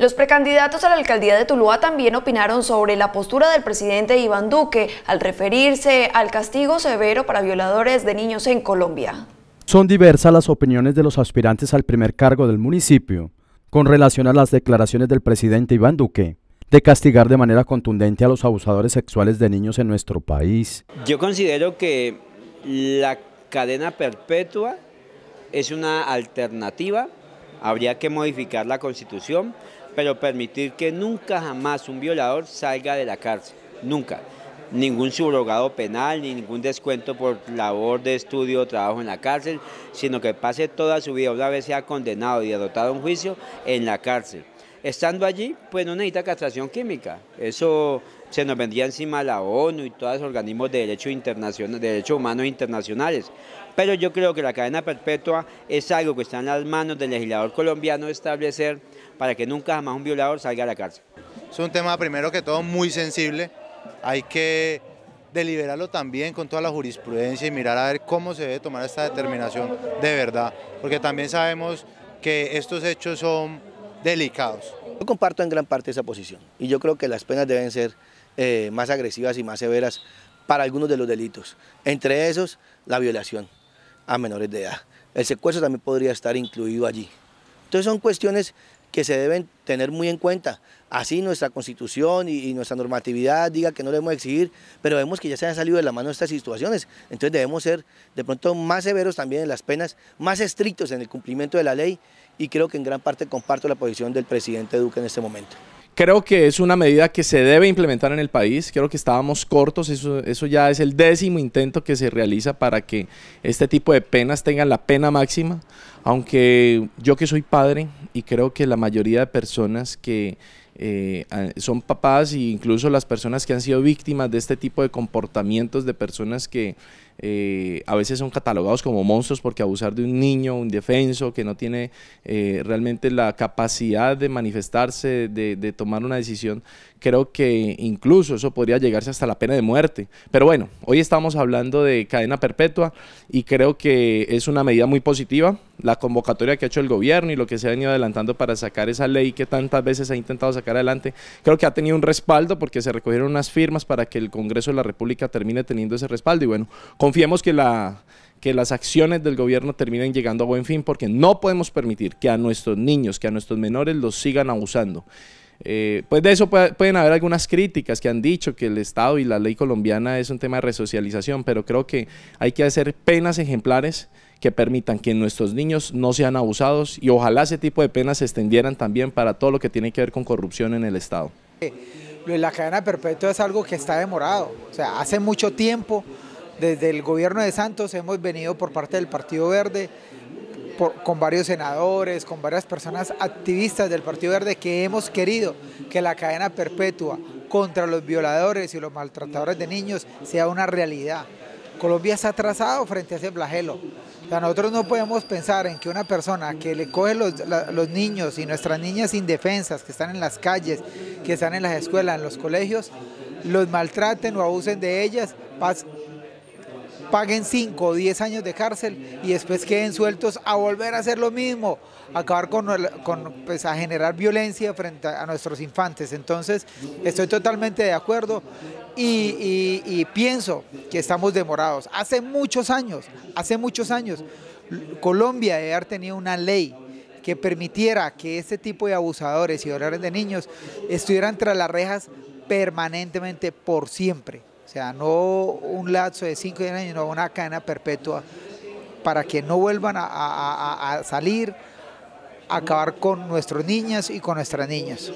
Los precandidatos a la alcaldía de Tuluá también opinaron sobre la postura del presidente Iván Duque al referirse al castigo severo para violadores de niños en Colombia. Son diversas las opiniones de los aspirantes al primer cargo del municipio con relación a las declaraciones del presidente Iván Duque de castigar de manera contundente a los abusadores sexuales de niños en nuestro país. Yo considero que la cadena perpetua es una alternativa, habría que modificar la constitución, pero permitir que nunca jamás un violador salga de la cárcel, nunca. Ningún subrogado penal, ni ningún descuento por labor de estudio o trabajo en la cárcel, sino que pase toda su vida, una vez sea condenado y adoptado a un juicio, en la cárcel. Estando allí, pues no necesita castración química. Eso se nos vendía encima la ONU y todos los organismos de derechos internacional, de derechos humanos internacionales. Pero yo creo que la cadena perpetua es algo que está en las manos del legislador colombiano establecer para que nunca jamás un violador salga a la cárcel. Es un tema primero que todo muy sensible, hay que deliberarlo también con toda la jurisprudencia y mirar a ver cómo se debe tomar esta determinación de verdad, porque también sabemos que estos hechos son delicados. Yo comparto en gran parte esa posición y yo creo que las penas deben ser eh, más agresivas y más severas para algunos de los delitos. Entre esos, la violación a menores de edad. El secuestro también podría estar incluido allí. Entonces son cuestiones que se deben tener muy en cuenta. Así nuestra constitución y, y, nuestra normatividad diga que no debemos exigir, pero vemos que ya se han salido de la mano estas situaciones. Entonces debemos ser de pronto más severos también en las penas, más estrictos en el cumplimiento de la ley y creo que en gran parte comparto la posición del presidente Duque en este momento. Creo que es una medida que se debe implementar en el país. Creo que estábamos cortos. Eso, eso ya es el décimo intento que se realiza para que este tipo de penas tengan la pena máxima. Aunque yo que soy padre y creo que la mayoría de personas que eh, son papás e incluso las personas que han sido víctimas de este tipo de comportamientos de personas que eh, a veces son catalogados como monstruos porque abusar de un niño, un defenso que no tiene eh, realmente la capacidad de manifestarse, de, de tomar una decisión, creo que incluso eso podría llegarse hasta la pena de muerte. Pero bueno, hoy estamos hablando de cadena perpetua y creo que es una medida muy positiva la convocatoria que ha hecho el gobierno y lo que se ha venido adelantando para sacar esa ley que tantas veces ha intentado sacar adelante, creo que ha tenido un respaldo porque se recogieron unas firmas para que el Congreso de la República termine teniendo ese respaldo. Y bueno, confiemos que la que las acciones del gobierno terminen llegando a buen fin, porque no podemos permitir que a nuestros niños, que a nuestros menores los sigan abusando. Eh, pues de eso pueden haber algunas críticas que han dicho que el Estado y la ley colombiana es un tema de resocialización, pero creo que hay que hacer penas ejemplares que permitan que nuestros niños no sean abusados y ojalá ese tipo de penas se extendieran también para todo lo que tiene que ver con corrupción en el Estado. La cadena perpetua es algo que está demorado, o sea, hace mucho tiempo desde el gobierno de Santos hemos venido por parte del Partido Verde con varios senadores, con varias personas activistas del Partido Verde que hemos querido que la cadena perpetua contra los violadores y los maltratadores de niños sea una realidad. Colombia está atrasado frente a ese flagelo. nosotros no podemos pensar en que una persona que le coge los, niños y nuestras niñas indefensas que están en las calles, que están en las escuelas, en los colegios, los maltraten o abusen de ellas, paguen 5 o 10 años de cárcel y después queden sueltos a volver a hacer lo mismo, acabar con, pues, a generar violencia frente a, nuestros infantes. Entonces, estoy totalmente de acuerdo y, pienso que estamos demorados. Hace muchos años, hace muchos años, Colombia debe haber tenido una ley que permitiera que este tipo de abusadores y dolores de niños estuvieran tras las rejas permanentemente por siempre. O sea, no un lazo de 5 años, sino una cadena perpetua para que no vuelvan a, salir, a acabar con nuestros niñas y con nuestras niñas.